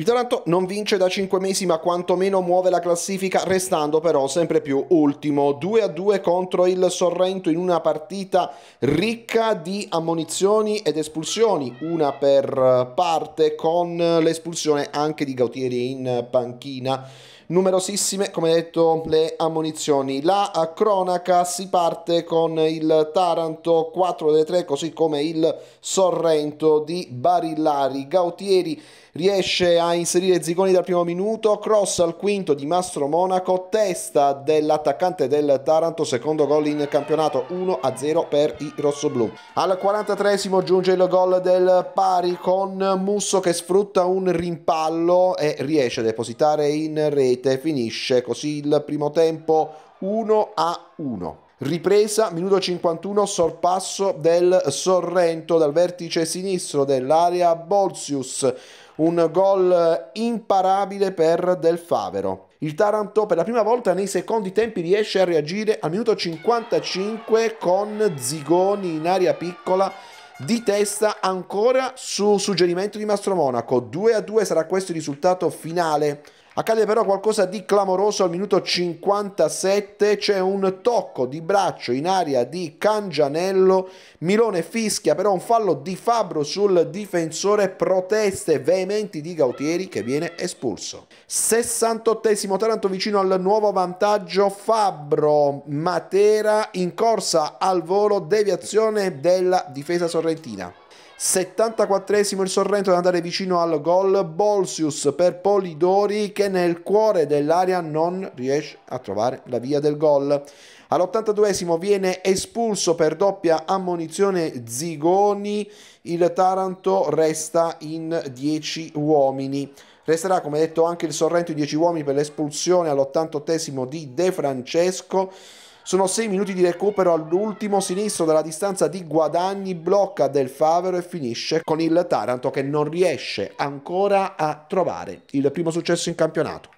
Il Taranto non vince da 5 mesi ma quantomeno muove la classifica restando però sempre più ultimo. 2 a 2 contro il Sorrento in una partita ricca di ammonizioni ed espulsioni, una per parte con l'espulsione anche di Gautieri in panchina numerosissime, come detto, le ammonizioni. La cronaca si parte con il Taranto 4 delle 3, così come il Sorrento di Barillari. Gautieri riesce a inserire Zigoni dal primo minuto, cross al quinto di Mastro Monaco, testa dell'attaccante del Taranto, secondo gol in campionato 1-0 per i rossoblù. Al 43 giunge il gol del pari con Musso che sfrutta un rimpallo e riesce a depositare in rete, finisce così il primo tempo 1-1 ripresa, minuto 51, sorpasso del Sorrento dal vertice sinistro dell'area Bolsius, un gol imparabile per Del Favero. Il Taranto per la prima volta nei secondi tempi riesce a reagire al minuto 55 con Zigoni in aria piccola di testa ancora su suggerimento di Mastro Monaco. 2 a 2 sarà questo il risultato finale Accade però qualcosa di clamoroso al minuto 57, c'è un tocco di braccio in aria di Cangianello, Milone fischia però un fallo di Fabro sul difensore, proteste veementi di Gautieri che viene espulso. 68esimo Taranto vicino al nuovo vantaggio, Fabro Matera in corsa al volo, deviazione della difesa sorrentina. 74esimo il Sorrento ad andare vicino al gol Bolsius per Polidori che nel cuore dell'area non riesce a trovare la via del gol. All'82esimo viene espulso per doppia ammonizione Zigoni, il Taranto resta in 10 uomini. Resterà come detto anche il Sorrento in 10 uomini per l'espulsione all'88esimo di De Francesco sono 6 minuti di recupero all'ultimo sinistro dalla distanza di guadagni, blocca del Favero e finisce con il Taranto che non riesce ancora a trovare il primo successo in campionato.